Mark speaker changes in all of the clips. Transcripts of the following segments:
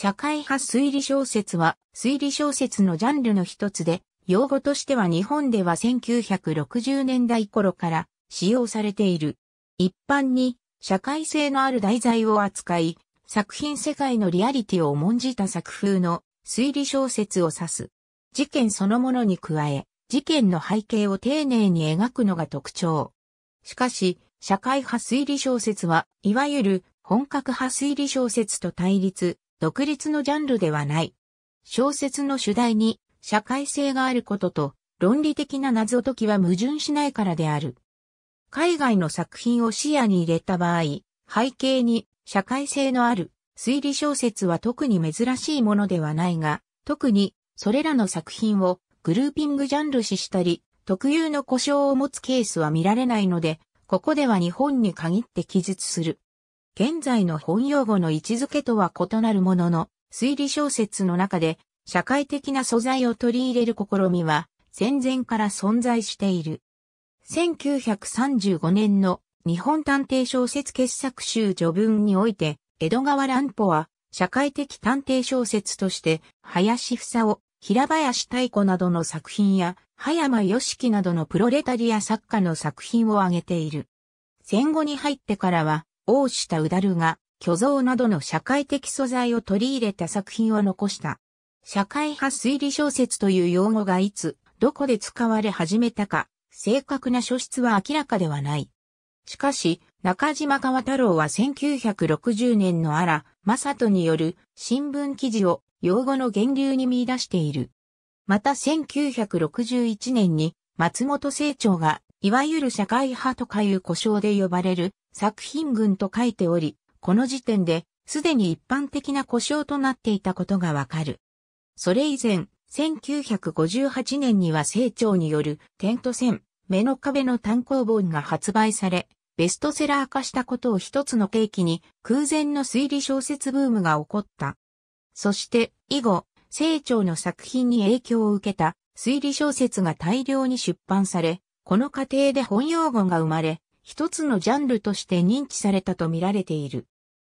Speaker 1: 社会派推理小説は推理小説のジャンルの一つで、用語としては日本では1960年代頃から使用されている。一般に社会性のある題材を扱い、作品世界のリアリティを重んじた作風の推理小説を指す。事件そのものに加え、事件の背景を丁寧に描くのが特徴。しかし、社会派推理小説は、いわゆる本格派推理小説と対立独立のジャンルではない。小説の主題に社会性があることと論理的な謎解きは矛盾しないからである。海外の作品を視野に入れた場合、背景に社会性のある推理小説は特に珍しいものではないが、特にそれらの作品をグルーピングジャンル視したり、特有の故障を持つケースは見られないので、ここでは日本に限って記述する。現在の本用語の位置づけとは異なるものの、推理小説の中で社会的な素材を取り入れる試みは戦前から存在している。1935年の日本探偵小説傑作集序文において、江戸川乱歩は社会的探偵小説として、林房を、平林太鼓などの作品や、葉山義樹などのプロレタリア作家の作品を挙げている。戦後に入ってからは、大下うだるが、巨像などの社会的素材を取り入れた作品を残した。社会派推理小説という用語がいつ、どこで使われ始めたか、正確な書質は明らかではない。しかし、中島川太郎は1960年の荒、正人による新聞記事を用語の源流に見出している。また1961年に松本清張が、いわゆる社会派とかいう故障で呼ばれる作品群と書いており、この時点で、すでに一般的な故障となっていたことがわかる。それ以前、1958年には成長によるテント戦、目の壁の単行本が発売され、ベストセラー化したことを一つの契機に空前の推理小説ブームが起こった。そして以後、成長の作品に影響を受けた推理小説が大量に出版され、この過程で本用語が生まれ、一つのジャンルとして認知されたと見られている。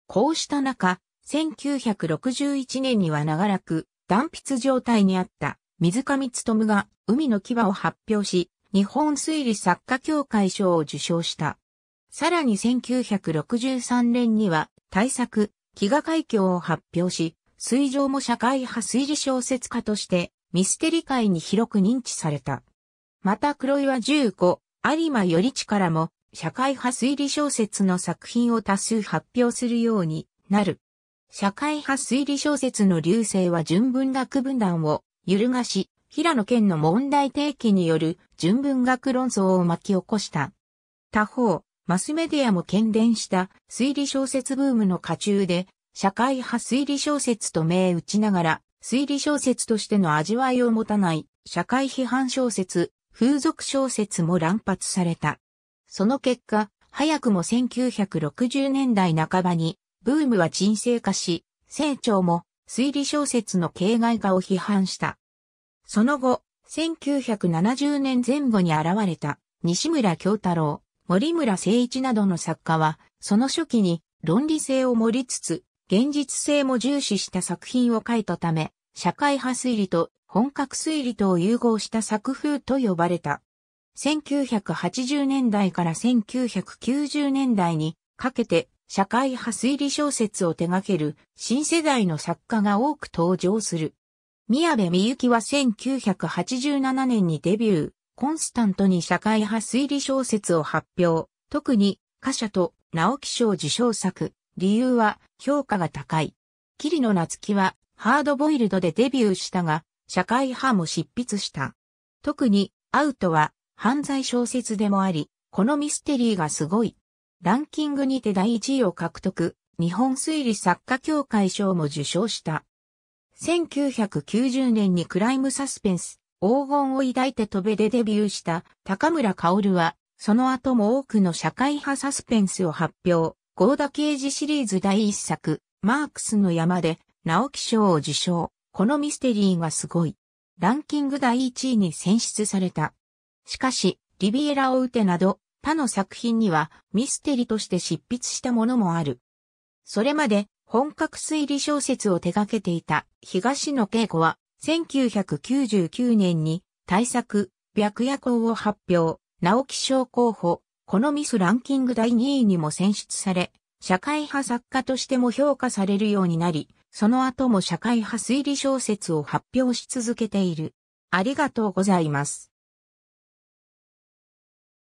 Speaker 1: こうした中、1961年には長らく断筆状態にあった水上勤が海の牙を発表し、日本推理作家協会賞を受賞した。さらに1963年には大作、飢餓海峡を発表し、水上も社会派推理小説家としてミステリ界に広く認知された。また黒岩15、有馬よりらも社会派推理小説の作品を多数発表するようになる。社会派推理小説の流星は純文学分断を揺るがし、平野県の問題提起による純文学論争を巻き起こした。他方、マスメディアも喧伝した推理小説ブームの下中で、社会派推理小説と銘打ちながら、推理小説としての味わいを持たない社会批判小説、風俗小説も乱発された。その結果、早くも1960年代半ばに、ブームは沈静化し、清張も推理小説の形骸化を批判した。その後、1970年前後に現れた西村京太郎、森村誠一などの作家は、その初期に論理性を盛りつつ、現実性も重視した作品を書いたため、社会派推理と本格推理とを融合した作風と呼ばれた。1980年代から1990年代にかけて社会派推理小説を手掛ける新世代の作家が多く登場する。宮部みゆきは1987年にデビュー、コンスタントに社会派推理小説を発表、特に歌者と直木賞受賞作、理由は評価が高い。桐野夏樹はハードボイルドでデビューしたが、社会派も執筆した。特にアウトは犯罪小説でもあり、このミステリーがすごい。ランキングにて第1位を獲得、日本推理作家協会賞も受賞した。1990年にクライムサスペンス、黄金を抱いて飛べでデビューした高村薫は、その後も多くの社会派サスペンスを発表、ー田刑事シリーズ第1作、マークスの山で、直木賞を受賞、このミステリーがすごい。ランキング第1位に選出された。しかし、リビエラを打てなど、他の作品にはミステリとして執筆したものもある。それまで本格推理小説を手掛けていた東野恵子は1999年に大作白夜行を発表、直木賞候補、このミスランキング第2位にも選出され、社会派作家としても評価されるようになり、その後も社会派推理小説を発表し続けている。ありがとうございます。